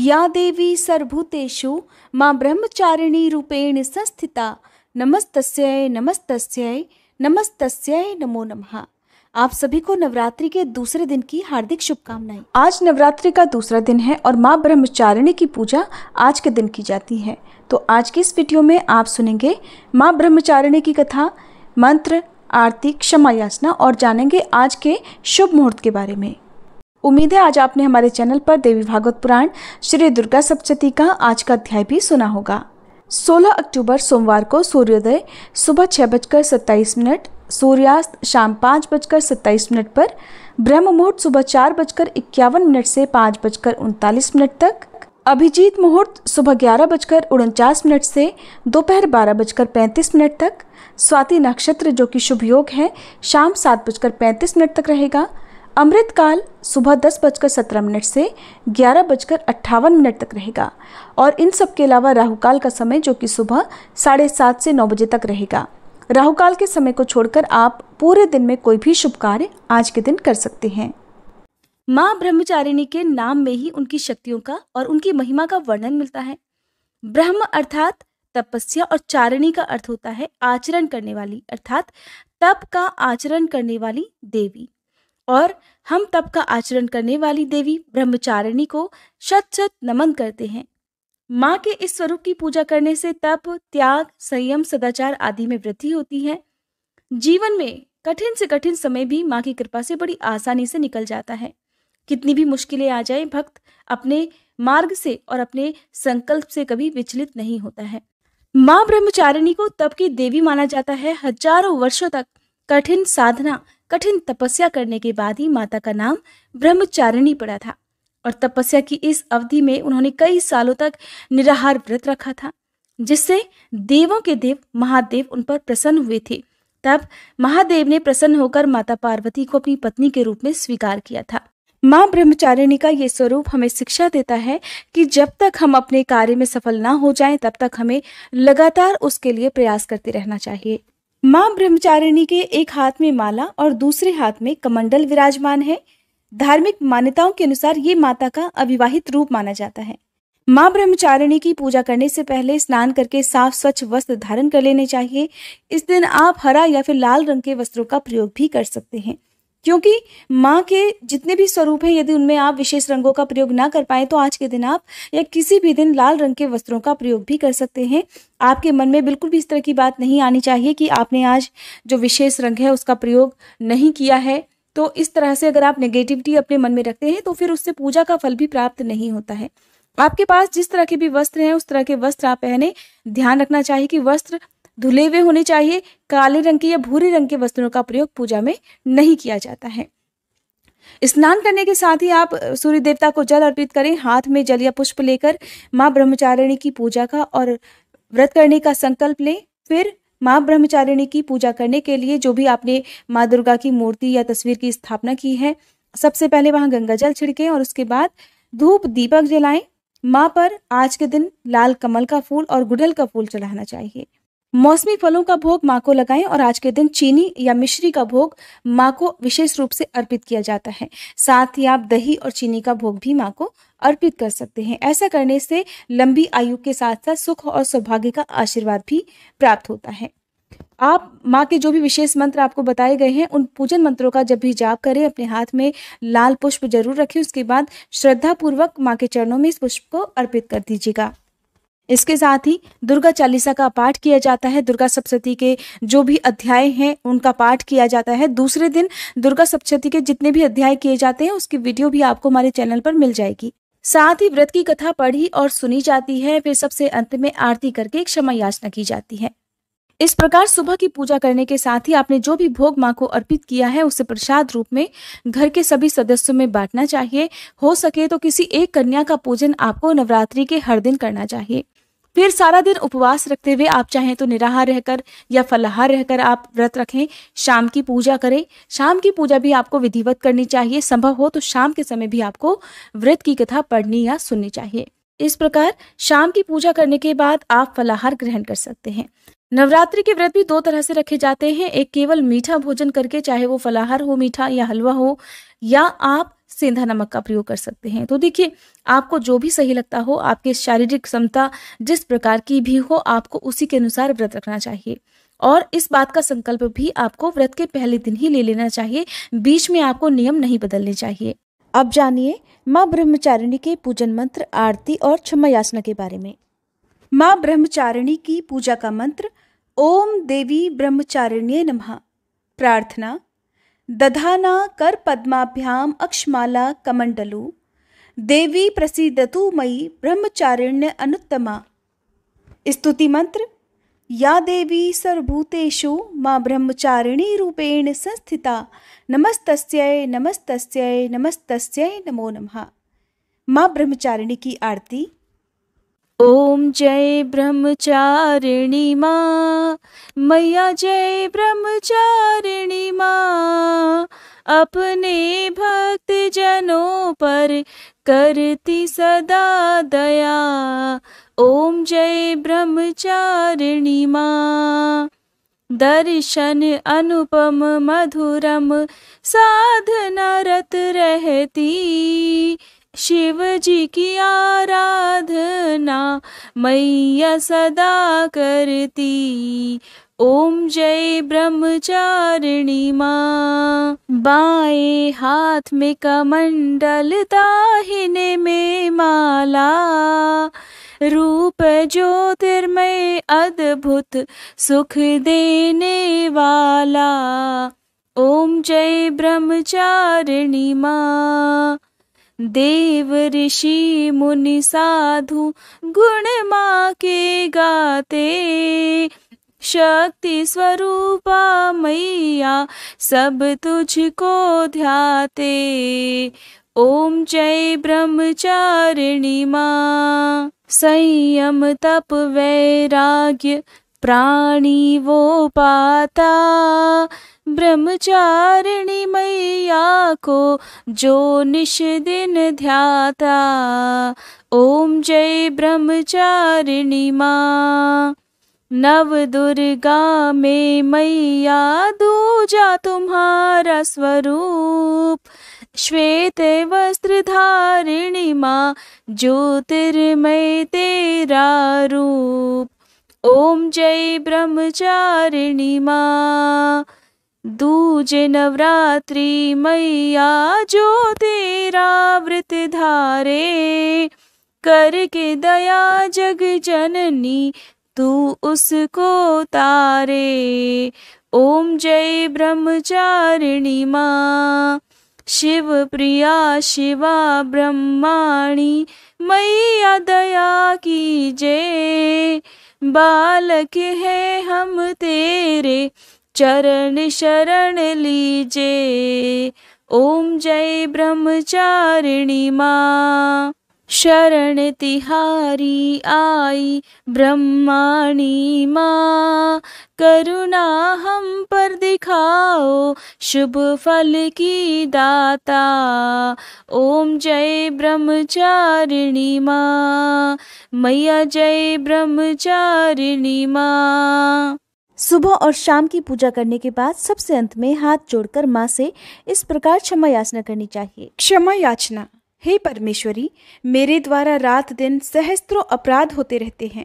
या देवी सर्वभूतेषु मां ब्रह्मचारिणी रूपेण संस्थिता नमस्तस्यै नमस्तस्यै नमस्तस्यै नमो नमः आप सभी को नवरात्रि के दूसरे दिन की हार्दिक शुभकामनाएं आज नवरात्रि का दूसरा दिन है और माँ ब्रह्मचारिणी की पूजा आज के दिन की जाती है तो आज की इस वीडियो में आप सुनेंगे माँ ब्रह्मचारिणी की कथा मंत्र आरती क्षमा याचना और जानेंगे आज के शुभ मुहूर्त के बारे में उम्मीद है आज आपने हमारे चैनल पर देवी भागवत पुराण श्री दुर्गा सप्तती का आज का अध्याय भी सुना होगा 16 अक्टूबर सोमवार को सूर्योदय सुबह छः बजकर सत्ताईस मिनट सूर्यास्त शाम पाँच बजकर सत्ताईस मिनट पर ब्रह्म मुहूर्त सुबह चार बजकर इक्यावन मिनट से पाँच बजकर उनतालीस मिनट तक अभिजीत मुहूर्त सुबह ग्यारह बजकर उनचास मिनट से दोपहर बारह बजकर पैंतीस मिनट तक स्वाति नक्षत्र जो कि शुभ योग है शाम सात बजकर पैंतीस मिनट तक रहेगा अमृतकाल सुबह दस बजकर सत्रह मिनट से ग्यारह बजकर अट्ठावन मिनट तक रहेगा और इन सब के अलावा राहुकाल का समय जो कि सुबह साढ़े सात से नौ बजे तक रहेगा राहुकाल के समय को छोड़कर आप पूरे दिन में कोई भी शुभ कार्य आज के दिन कर सकते हैं माँ ब्रह्मचारिणी के नाम में ही उनकी शक्तियों का और उनकी महिमा का वर्णन मिलता है ब्रह्म अर्थात तपस्या और चारिणी का अर्थ होता है आचरण करने वाली अर्थात तप का आचरण करने वाली देवी और हम तप का आचरण करने वाली देवी ब्रह्मचारिणी को शत शत नमन करते हैं माँ के इस स्वरूप की पूजा करने से तप त्याग संयम सदाचार आदि में वृद्धि होती है जीवन में कठिन से कठिन समय भी माँ की कृपा से बड़ी आसानी से निकल जाता है कितनी भी मुश्किलें आ जाए भक्त अपने मार्ग से और अपने संकल्प से कभी विचलित नहीं होता है माँ ब्रह्मचारिणी को तप की देवी माना जाता है हजारों वर्षों तक कठिन साधना कठिन तपस्या करने के बाद ही माता का नाम ब्रह्मचारिणी पड़ा था और तपस्या की इस अवधि में उन्होंने कई सालों तक निराहार व्रत रखा था जिससे देवों के देव महादेव उन पर प्रसन्न हुए थे तब महादेव ने प्रसन्न होकर माता पार्वती को अपनी पत्नी के रूप में स्वीकार किया था माँ ब्रह्मचारिणी का ये स्वरूप हमें शिक्षा देता है कि जब तक हम अपने कार्य में सफल ना हो जाएं तब तक हमें लगातार उसके लिए प्रयास करते रहना चाहिए माँ ब्रह्मचारिणी के एक हाथ में माला और दूसरे हाथ में कमंडल विराजमान है धार्मिक मान्यताओं के अनुसार ये माता का अविवाहित रूप माना जाता है माँ ब्रह्मचारिणी की पूजा करने से पहले स्नान करके साफ स्वच्छ वस्त्र धारण कर लेने चाहिए इस दिन आप हरा या फिर लाल रंग के वस्त्रों का प्रयोग भी कर सकते हैं क्योंकि माँ के जितने भी स्वरूप हैं यदि उनमें आप विशेष रंगों का प्रयोग ना कर पाए तो आज के दिन आप या किसी भी दिन लाल रंग के वस्त्रों का प्रयोग भी कर सकते हैं आपके मन में बिल्कुल भी इस तरह की बात नहीं आनी चाहिए कि आपने आज जो विशेष रंग है उसका प्रयोग नहीं किया है तो इस तरह से अगर आप नेगेटिविटी अपने मन में रखते हैं तो फिर उससे पूजा का फल भी प्राप्त नहीं होता है आपके पास जिस तरह के भी वस्त्र हैं उस तरह के वस्त्र आप पहने ध्यान रखना चाहिए कि वस्त्र धुले हुए होने चाहिए काले रंग के या भूरे रंग के वस्त्रों का प्रयोग पूजा में नहीं किया जाता है स्नान करने के साथ ही आप सूर्य देवता को जल अर्पित करें हाथ में जल या पुष्प लेकर माँ ब्रह्मचारिणी की पूजा का और व्रत करने का संकल्प लें फिर माँ ब्रह्मचारिणी की पूजा करने के लिए जो भी आपने माँ दुर्गा की मूर्ति या तस्वीर की स्थापना की है सबसे पहले वहां गंगा जल छिड़के और उसके बाद धूप दीपक जलाएं माँ पर आज के दिन लाल कमल का फूल और गुड़हल का फूल चढ़ाना चाहिए मौसमी फलों का भोग माँ को लगाएं और आज के दिन चीनी या मिश्री का भोग माँ को विशेष रूप से अर्पित किया जाता है साथ ही आप दही और चीनी का भोग भी माँ को अर्पित कर सकते हैं ऐसा करने से लंबी आयु के साथ साथ सुख और सौभाग्य का आशीर्वाद भी प्राप्त होता है आप माँ के जो भी विशेष मंत्र आपको बताए गए हैं उन पूजन मंत्रों का जब भी जाप करें अपने हाथ में लाल पुष्प जरूर रखें उसके बाद श्रद्धापूर्वक माँ के चरणों में इस पुष्प को अर्पित कर दीजिएगा इसके साथ ही दुर्गा चालीसा का पाठ किया जाता है दुर्गा सप्तशती के जो भी अध्याय हैं उनका पाठ किया जाता है दूसरे दिन दुर्गा सप्तशती के जितने भी अध्याय किए जाते हैं उसकी वीडियो भी आपको हमारे चैनल पर मिल जाएगी साथ ही व्रत की कथा पढ़ी और सुनी जाती है फिर सबसे अंत में आरती करके क्षमा याचना की जाती है इस प्रकार सुबह की पूजा करने के साथ ही आपने जो भी भोग माँ को अर्पित किया है उसे प्रसाद रूप में घर के सभी सदस्यों में बांटना चाहिए हो सके तो किसी एक कन्या का पूजन आपको नवरात्रि के हर दिन करना चाहिए फिर सारा दिन उपवास रखते हुए आप चाहें तो निराहार रहकर या फलाहार रहकर आप व्रत रखें शाम की पूजा करें शाम की पूजा भी आपको विधिवत करनी चाहिए संभव हो तो शाम के समय भी आपको व्रत की कथा पढ़नी या सुननी चाहिए इस प्रकार शाम की पूजा करने के बाद आप फलाहार ग्रहण कर सकते हैं नवरात्रि के व्रत भी दो तरह से रखे जाते हैं एक केवल मीठा भोजन करके चाहे वो फलाहार हो मीठा या हलवा हो या आप सेंधा नमक का प्रयोग कर सकते हैं तो देखिए आपको जो भी सही लगता हो आपके शारीरिक क्षमता जिस प्रकार की भी हो आपको उसी के अनुसार व्रत रखना चाहिए और इस बात का संकल्प भी आपको व्रत के पहले दिन ही ले लेना चाहिए बीच में आपको नियम नहीं बदलने चाहिए अब जानिए माँ ब्रह्मचारिणी के पूजन मंत्र आरती और क्षमा याचना के बारे में माँ ब्रह्मचारिणी की पूजा का मंत्र ओम देवी ब्रह्मचारिण्य नमः प्रार्थना दधाना कर पद्माभ्याम अक्षमाला कमंडलू देवी प्रसीदतु मयि ब्रह्मचारिण्य अनुत्तमा स्तुति मंत्र या देवी सर्वभूतेषु मां ब्रह्मचारिणी रूपेण संस्थिता नमस्तस्यै नमस्तस्यै नमस्तस्यै नमो नमः मां ब्रह्मचारिणी की आरती ओम जय ब्रह्मचारिणी माँ मैया जय ब्रह्मचारिणी माँ अपने भक्त जनों पर करती सदा दया ओम जय ब्रह्मचारिणी माँ दर्शन अनुपम मधुरम साधना रत रहती शिव जी की आराधना मैया सदा करती ओम जय ब्रह्मचारिणी माँ बाएं हाथ में कमंडल दाहिने में माला रूप ज्योतिर्मय अद्भुत सुख देने वाला ओम जय ब्रह्मचारिणी माँ देव ऋषि मुनि साधु गुण माँ के गाते शक्ति स्वरूपा मैया सब तुझको ध्याते ओम जय ब्रह्मचारिणी मां संयम तप वैराग्य प्राणी वो पाता ब्रह्मचारिणी मैया को जो निश दिन ध्याता ओम जय ब्रह्मचारिणी माँ नव दुर्गा में मैया दूजा तुम्हारा स्वरूप श्वेत वस्त्र धारिणी माँ ज्योतिर्मय तेरा रूप ओम जय ब्रह्मचारिणी माँ दूजे नवरात्रि मैया जो तेरा व्रत धारे करके दया जग जननी तू उसको तारे ओम जय ब्रह्मचारिणी माँ शिव प्रिया शिवा ब्रह्माणी मैया दया की जय बालक है हम तेरे चरण शरण लीजे ओम जय ब्रह्मचारिणी माँ शरण तिहारी आई ब्रह्माणी माँ करुणा हम पर दिखाओ शुभ फल की दाता ओम जय ब्रह्मचारिणी माँ मैया जय ब्रह्मचारिणी माँ सुबह और शाम की पूजा करने के बाद सबसे अंत में हाथ जोड़कर माँ से इस प्रकार क्षमा याचना करनी चाहिए क्षमा याचना हे परमेश्वरी मेरे द्वारा रात दिन सहस्त्रों अपराध होते रहते हैं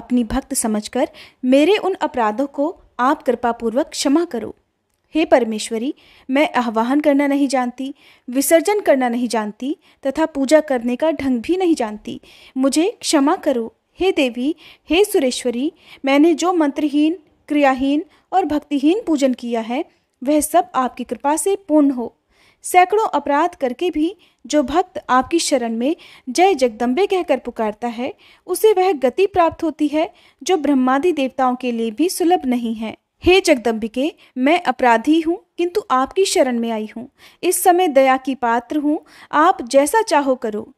अपनी भक्त समझकर मेरे उन अपराधों को आप कृपापूर्वक क्षमा करो हे परमेश्वरी मैं आह्वान करना नहीं जानती विसर्जन करना नहीं जानती तथा पूजा करने का ढंग भी नहीं जानती मुझे क्षमा करो हे देवी हे सुरेश्वरी मैंने जो मंत्रहीन क्रियाहीन और भक्तिहीन पूजन किया है वह सब आपकी कृपा से पूर्ण हो सैकड़ों अपराध करके भी जो भक्त आपकी शरण में जय जगदम्बे कहकर पुकारता है उसे वह गति प्राप्त होती है जो ब्रह्मादि देवताओं के लिए भी सुलभ नहीं है हे जगदम्बिके मैं अपराधी हूँ किंतु आपकी शरण में आई हूँ इस समय दया की पात्र हूँ आप जैसा चाहो करो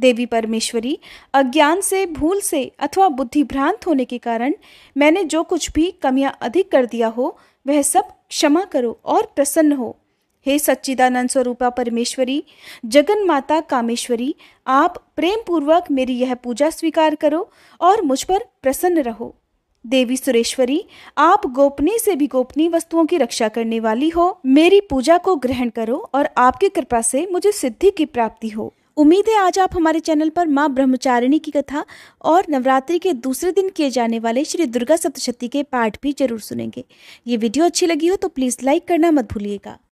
देवी परमेश्वरी अज्ञान से भूल से अथवा बुद्धि भ्रांत होने के कारण मैंने जो कुछ भी कमियां अधिक कर दिया हो वह सब क्षमा करो और प्रसन्न हो हे सच्चिदानंद स्वरूपा परमेश्वरी जगन माता कामेश्वरी आप प्रेम पूर्वक मेरी यह पूजा स्वीकार करो और मुझ पर प्रसन्न रहो देवी सुरेश्वरी आप गोपनीय से भी गोपनीय वस्तुओं की रक्षा करने वाली हो मेरी पूजा को ग्रहण करो और आपकी कृपा से मुझे सिद्धि की प्राप्ति हो उम्मीद है आज आप हमारे चैनल पर माँ ब्रह्मचारिणी की कथा और नवरात्रि के दूसरे दिन किए जाने वाले श्री दुर्गा सप्तशती के पाठ भी जरूर सुनेंगे ये वीडियो अच्छी लगी हो तो प्लीज़ लाइक करना मत भूलिएगा